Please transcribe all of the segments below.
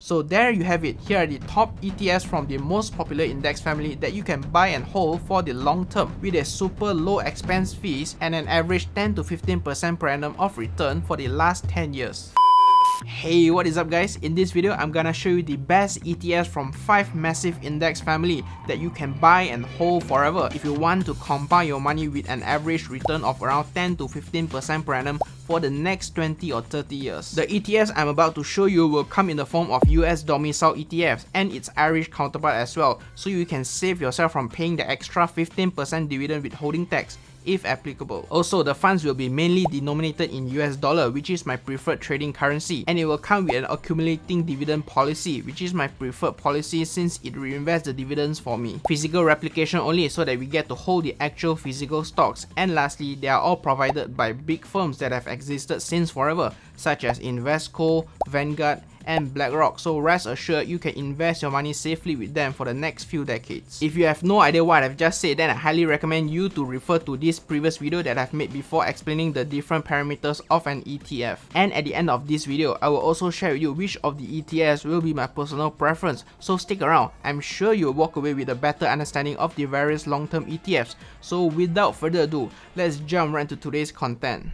So there you have it, here are the top ETFs from the most popular index family that you can buy and hold for the long term with a super low expense fees and an average 10 to 15% per annum of return for the last 10 years. Hey, what is up guys? In this video, I'm gonna show you the best ETFs from 5 massive index family that you can buy and hold forever if you want to compound your money with an average return of around 10 to 15% per annum for the next 20 or 30 years. The ETFs I'm about to show you will come in the form of US domicile ETFs and its Irish counterpart as well, so you can save yourself from paying the extra 15% dividend withholding tax if applicable. Also, the funds will be mainly denominated in US dollar, which is my preferred trading currency, and it will come with an accumulating dividend policy, which is my preferred policy since it reinvests the dividends for me. Physical replication only so that we get to hold the actual physical stocks. And lastly, they are all provided by big firms that have existed since forever, such as Investco, Vanguard, and BlackRock, so rest assured you can invest your money safely with them for the next few decades. If you have no idea what I've just said, then I highly recommend you to refer to this previous video that I've made before explaining the different parameters of an ETF. And at the end of this video, I will also share with you which of the ETFs will be my personal preference, so stick around, I'm sure you'll walk away with a better understanding of the various long-term ETFs. So without further ado, let's jump right into today's content.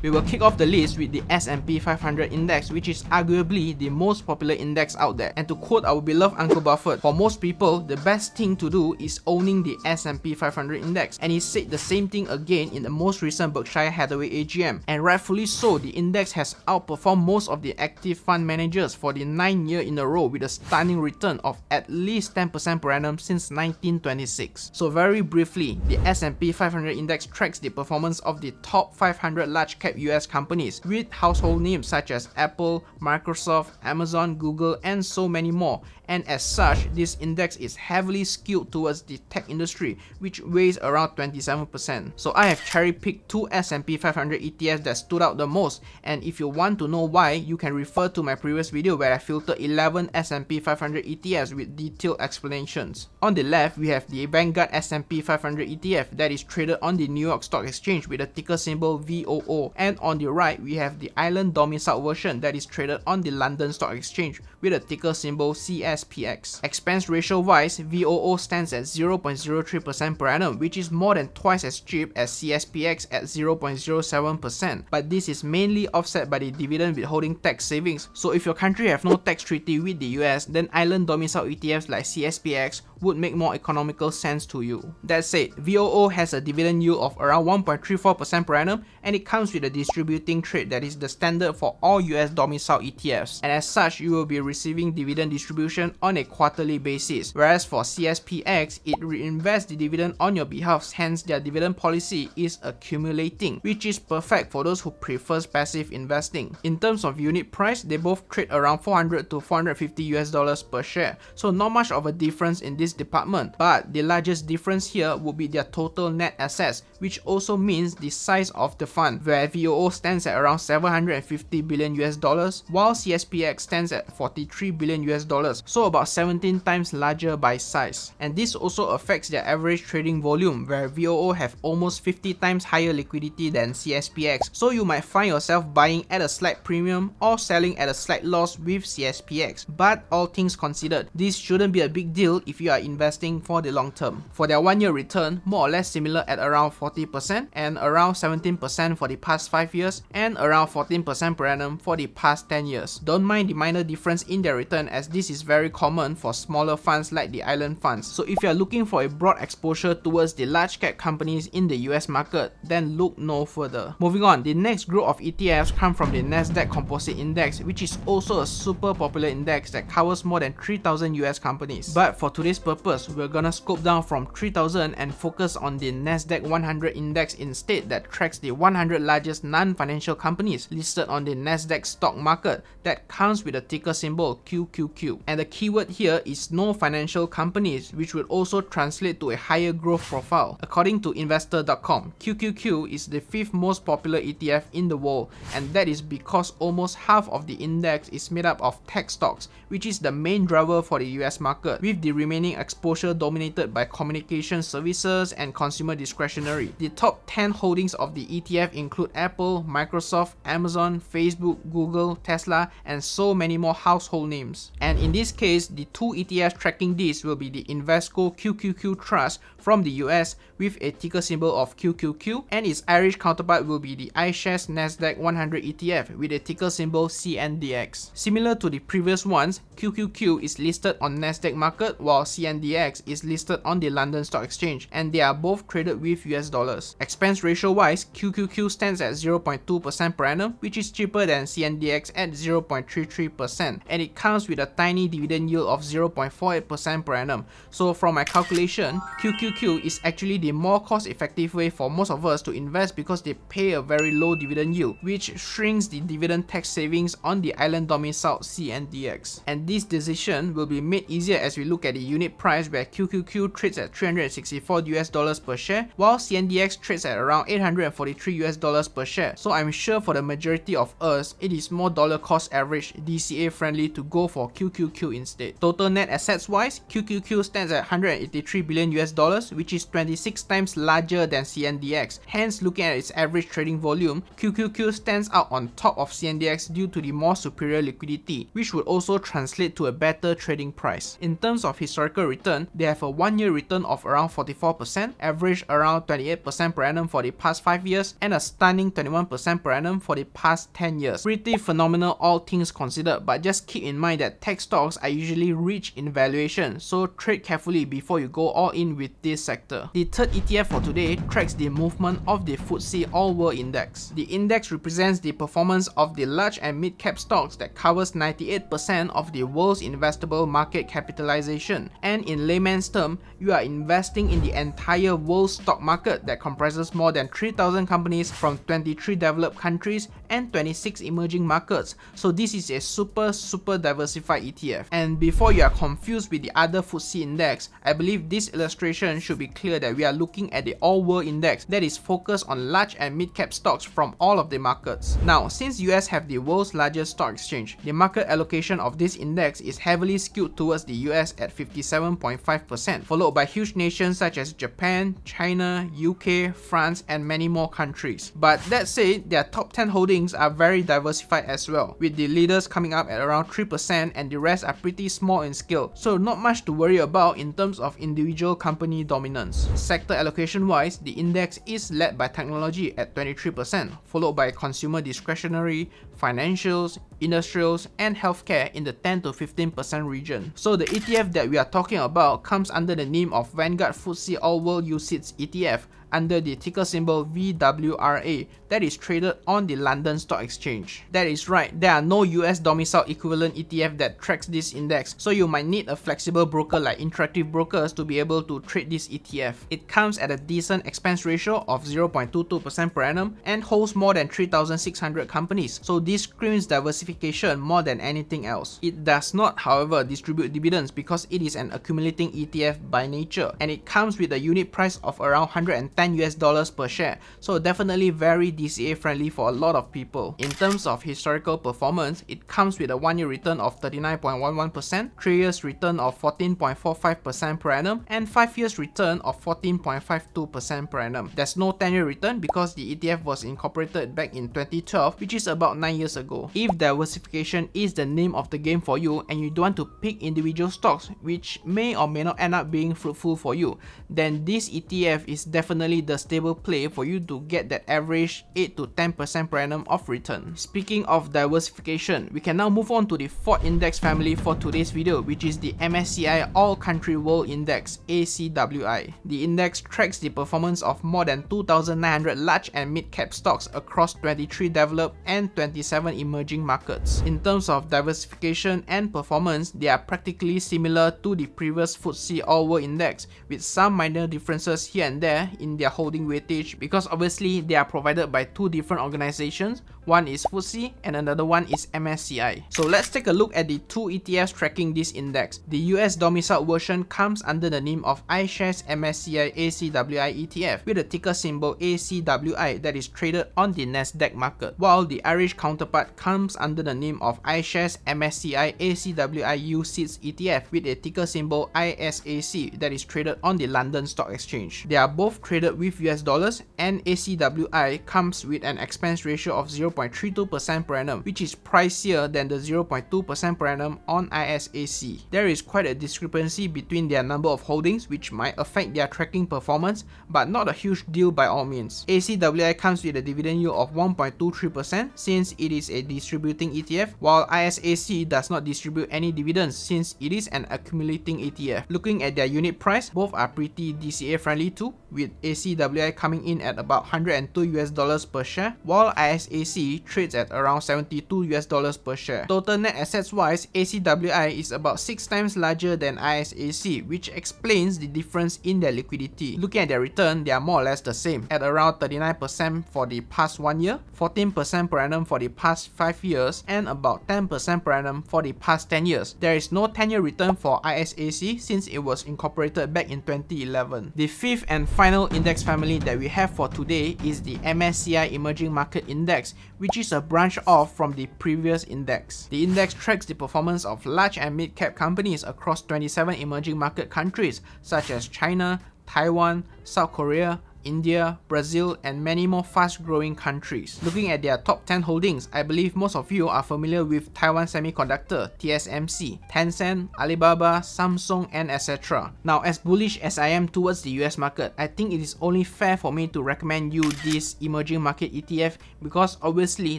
We will kick off the list with the S&P 500 index which is arguably the most popular index out there. And to quote our beloved Uncle Buffett, for most people, the best thing to do is owning the S&P 500 index. And he said the same thing again in the most recent Berkshire Hathaway AGM. And rightfully so, the index has outperformed most of the active fund managers for the 9 year in a row with a stunning return of at least 10% per annum since 1926. So very briefly, the S&P 500 index tracks the performance of the top 500 large cap US companies with household names such as Apple, Microsoft, Amazon, Google, and so many more. And as such, this index is heavily skewed towards the tech industry, which weighs around 27%. So I have cherry-picked two S&P 500 ETFs that stood out the most, and if you want to know why, you can refer to my previous video where I filtered 11 S&P 500 ETFs with detailed explanations. On the left, we have the Vanguard S&P 500 ETF that is traded on the New York Stock Exchange with the ticker symbol VOO, and on the right, we have the island domicile version that is traded on the London Stock Exchange with a ticker symbol CSPX. Expense ratio wise, VOO stands at 0.03% per annum, which is more than twice as cheap as CSPX at 0.07%, but this is mainly offset by the dividend withholding tax savings. So if your country have no tax treaty with the US, then island domicile ETFs like CSPX would make more economical sense to you. That said, VOO has a dividend yield of around 1.34% per annum and it comes with a distributing trade that is the standard for all US domicile ETFs. And as such, you will be receiving dividend distribution on a quarterly basis. Whereas for CSPX, it reinvests the dividend on your behalf, hence their dividend policy is accumulating, which is perfect for those who prefers passive investing. In terms of unit price, they both trade around 400 to 450 US dollars per share, so not much of a difference in this department. But the largest difference here would be their total net assets, which also means the size of the fund, where VOO stands at around 750 billion US dollars, while CSPX stands at 43 billion US dollars, so about 17 times larger by size. And this also affects their average trading volume, where VOO have almost 50 times higher liquidity than CSPX, so you might find yourself buying at a slight premium or selling at a slight loss with CSPX. But all things considered, this shouldn't be a big deal if you are investing for the long term. For their one year return, more or less similar at around 40 40% and around 17% for the past 5 years and around 14% per annum for the past 10 years. Don't mind the minor difference in their return as this is very common for smaller funds like the island funds. So if you're looking for a broad exposure towards the large cap companies in the US market, then look no further. Moving on, the next group of ETFs come from the Nasdaq Composite Index which is also a super popular index that covers more than 3000 US companies. But for today's purpose, we're gonna scope down from 3000 and focus on the Nasdaq 100 100 index instead that tracks the 100 largest non-financial companies listed on the Nasdaq stock market that comes with the ticker symbol QQQ. And the keyword here is no financial companies which would also translate to a higher growth profile. According to investor.com, QQQ is the fifth most popular ETF in the world and that is because almost half of the index is made up of tech stocks which is the main driver for the US market with the remaining exposure dominated by communication services and consumer discretionary. The top 10 holdings of the ETF include Apple, Microsoft, Amazon, Facebook, Google, Tesla, and so many more household names. And in this case, the two ETFs tracking this will be the Invesco QQQ Trust from the US with a ticker symbol of QQQ, and its Irish counterpart will be the iShares Nasdaq 100 ETF with a ticker symbol CNDX. Similar to the previous ones, QQQ is listed on Nasdaq market while CNDX is listed on the London Stock Exchange, and they are both traded with US dollars Expense ratio wise, QQQ stands at 0.2% per annum, which is cheaper than CNDX at 0.33% and it comes with a tiny dividend yield of 0.48% per annum. So from my calculation, QQQ is actually the more cost effective way for most of us to invest because they pay a very low dividend yield, which shrinks the dividend tax savings on the island domicile CNDX. And this decision will be made easier as we look at the unit price where QQQ trades at 364 US dollars per share while CNDX NDX trades at around 843 US dollars per share, so I'm sure for the majority of us, it is more dollar cost average DCA friendly to go for QQQ instead. Total net assets wise, QQQ stands at 183 billion US dollars, which is 26 times larger than CNDX. Hence, looking at its average trading volume, QQQ stands out on top of CNDX due to the more superior liquidity, which would also translate to a better trading price. In terms of historical return, they have a 1-year return of around 44%, average around 28 28% per annum for the past 5 years and a stunning 21% per annum for the past 10 years. Pretty phenomenal all things considered, but just keep in mind that tech stocks are usually rich in valuation, so trade carefully before you go all in with this sector. The third ETF for today tracks the movement of the FTSE All World Index. The index represents the performance of the large and mid-cap stocks that covers 98% of the world's investable market capitalization, and in layman's term, you are investing in the entire world stock market that comprises more than 3,000 companies from 23 developed countries and 26 emerging markets. So this is a super super diversified ETF. And before you are confused with the other FTSE index, I believe this illustration should be clear that we are looking at the all world index that is focused on large and mid cap stocks from all of the markets. Now, since US have the world's largest stock exchange, the market allocation of this index is heavily skewed towards the US at 57.5%, followed followed by huge nations such as Japan, China, UK, France, and many more countries. But that said, their top 10 holdings are very diversified as well, with the leaders coming up at around 3% and the rest are pretty small in scale, so not much to worry about in terms of individual company dominance. Sector allocation wise, the index is led by technology at 23%, followed by consumer discretionary, financials, industrials, and healthcare in the 10 to 15% region. So the ETF that we are talking about comes under the name of Vanguard FTSE All World UCITS ETF, under the ticker symbol VWRA that is traded on the London Stock Exchange. That is right, there are no US domicile equivalent ETF that tracks this index, so you might need a flexible broker like Interactive Brokers to be able to trade this ETF. It comes at a decent expense ratio of 0.22% per annum and holds more than 3,600 companies, so this screams diversification more than anything else. It does not, however, distribute dividends because it is an accumulating ETF by nature, and it comes with a unit price of around 110 10 US dollars per share. So definitely very DCA friendly for a lot of people. In terms of historical performance, it comes with a 1 year return of 39.11%, 3 years return of 14.45% per annum, and 5 years return of 14.52% per annum. There's no 10 year return because the ETF was incorporated back in 2012, which is about 9 years ago. If diversification is the name of the game for you and you don't want to pick individual stocks, which may or may not end up being fruitful for you, then this ETF is definitely definitely the stable play for you to get that average 8 to 10% per annum of return. Speaking of diversification, we can now move on to the fourth index family for today's video which is the MSCI All Country World Index ACWI. The index tracks the performance of more than 2,900 large and mid-cap stocks across 23 developed and 27 emerging markets. In terms of diversification and performance, they are practically similar to the previous FTSE All World Index with some minor differences here and there in their holding weightage because obviously they are provided by two different organizations one is FTSE and another one is MSCI. So let's take a look at the two ETFs tracking this index. The US domiciled version comes under the name of iShares MSCI ACWI ETF with the ticker symbol ACWI that is traded on the Nasdaq market, while the Irish counterpart comes under the name of iShares MSCI ACWI UCITS ETF with a ticker symbol ISAC that is traded on the London Stock Exchange. They are both traded with US dollars and ACWI comes with an expense ratio of 0 0.32% per annum, which is pricier than the 0.2% per annum on ISAC. There is quite a discrepancy between their number of holdings, which might affect their tracking performance, but not a huge deal by all means. ACWI comes with a dividend yield of 1.23% since it is a distributing ETF, while ISAC does not distribute any dividends since it is an accumulating ETF. Looking at their unit price, both are pretty DCA friendly too, with ACWI coming in at about 102 US dollars per share, while ISAC trades at around 72 US dollars per share. Total net assets wise, ACWI is about 6 times larger than ISAC, which explains the difference in their liquidity. Looking at their return, they are more or less the same, at around 39% for the past 1 year, 14% per annum for the past 5 years, and about 10% per annum for the past 10 years. There is no 10-year return for ISAC since it was incorporated back in 2011. The fifth and final index family that we have for today is the MSCI Emerging Market Index, which is a branch off from the previous index. The index tracks the performance of large and mid-cap companies across 27 emerging market countries such as China, Taiwan, South Korea, India, Brazil, and many more fast-growing countries. Looking at their top 10 holdings, I believe most of you are familiar with Taiwan Semiconductor, TSMC, Tencent, Alibaba, Samsung, and etc. Now, as bullish as I am towards the US market, I think it is only fair for me to recommend you this emerging market ETF because obviously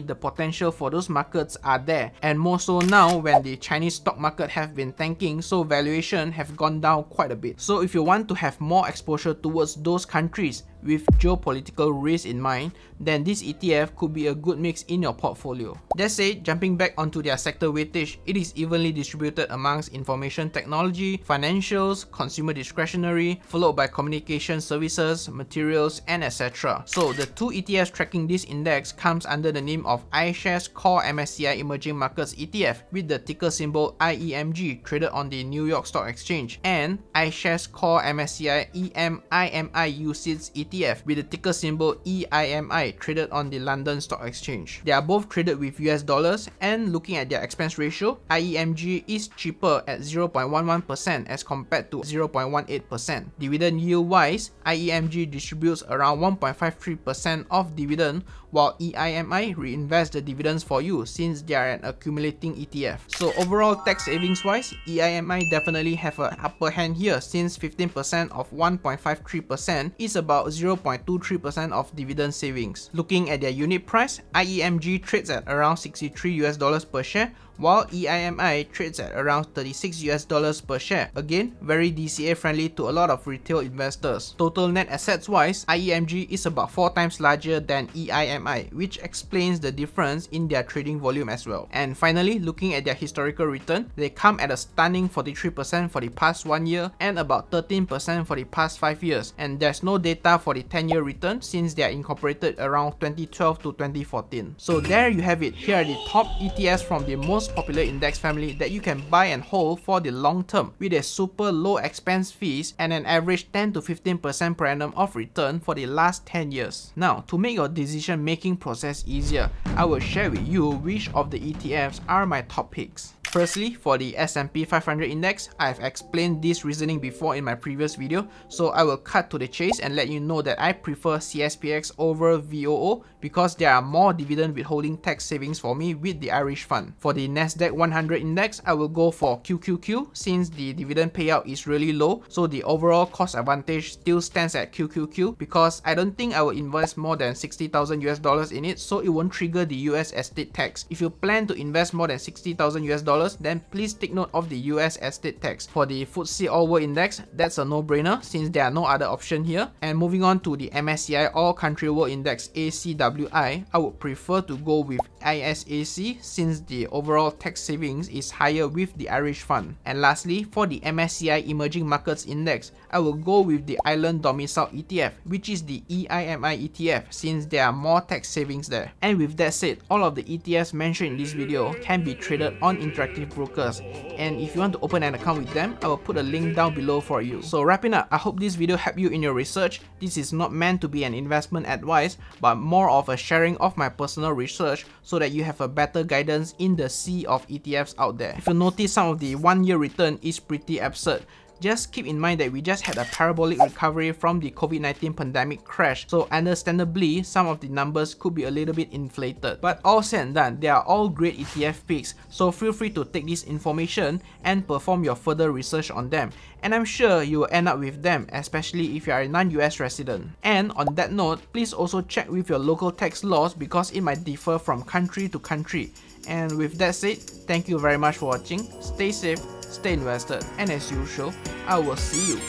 the potential for those markets are there and more so now when the Chinese stock market have been tanking so valuation have gone down quite a bit. So if you want to have more exposure towards those countries, with geopolitical risk in mind then this ETF could be a good mix in your portfolio. That said, jumping back onto their sector weightage, it is evenly distributed amongst information technology, financials, consumer discretionary, followed by communication services, materials, and etc. So the two ETFs tracking this index comes under the name of iShares Core MSCI Emerging Markets ETF with the ticker symbol IEMG traded on the New York Stock Exchange and iShares Core MSCI EMIMI UCITS ETF with the ticker symbol EIMI traded on the London Stock Exchange. They are both traded with US dollars and looking at their expense ratio, IEMG is cheaper at 0.11% as compared to 0.18%. Dividend yield wise, IEMG distributes around 1.53% of dividend while EIMI reinvests the dividends for you since they are an accumulating ETF. So overall tax savings wise, EIMI definitely have an upper hand here since 15% of 1.53% is about 0.23% of dividend savings. Looking at their unit price, IEMG trades at around 63 US dollars per share while EIMI trades at around 36 US dollars per share. Again, very DCA friendly to a lot of retail investors. Total net assets wise, IEMG is about 4 times larger than EIMI which explains the difference in their trading volume as well. And finally, looking at their historical return, they come at a stunning 43% for the past 1 year and about 13% for the past 5 years. And there's no data for the 10 year return since they are incorporated around 2012 to 2014. So there you have it, here are the top ETFs from the most popular index family that you can buy and hold for the long term with a super low expense fees and an average 10 to 15% per annum of return for the last 10 years. Now, to make your decision making process easier, I will share with you which of the ETFs are my top picks. Firstly, for the S&P 500 index, I have explained this reasoning before in my previous video, so I will cut to the chase and let you know that I prefer CSPX over VOO because there are more dividend withholding tax savings for me with the Irish fund. For the Nasdaq 100 index, I will go for QQQ since the dividend payout is really low, so the overall cost advantage still stands at QQQ because I don't think I will invest more than 60,000 US dollars in it, so it won't trigger the US estate tax. If you plan to invest more than 60,000 US dollars then please take note of the US estate tax. For the FTSE All World Index, that's a no-brainer since there are no other option here. And moving on to the MSCI All Country World Index ACWI, I would prefer to go with ISAC since the overall tax savings is higher with the Irish fund. And lastly, for the MSCI Emerging Markets Index, I will go with the Island Domicile ETF, which is the EIMI ETF since there are more tax savings there. And with that said, all of the ETFs mentioned in this video can be traded on Interactive respective brokers and if you want to open an account with them, I will put a link down below for you. So wrapping up, I hope this video helped you in your research. This is not meant to be an investment advice but more of a sharing of my personal research so that you have a better guidance in the sea of ETFs out there. If you notice some of the one year return is pretty absurd, just keep in mind that we just had a parabolic recovery from the COVID-19 pandemic crash, so understandably, some of the numbers could be a little bit inflated. But all said and done, they are all great ETF picks, so feel free to take this information and perform your further research on them. And I'm sure you will end up with them, especially if you are a non-US resident. And on that note, please also check with your local tax laws because it might differ from country to country. And with that said, thank you very much for watching, stay safe, stay invested, and as usual, I will see you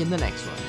in the next one.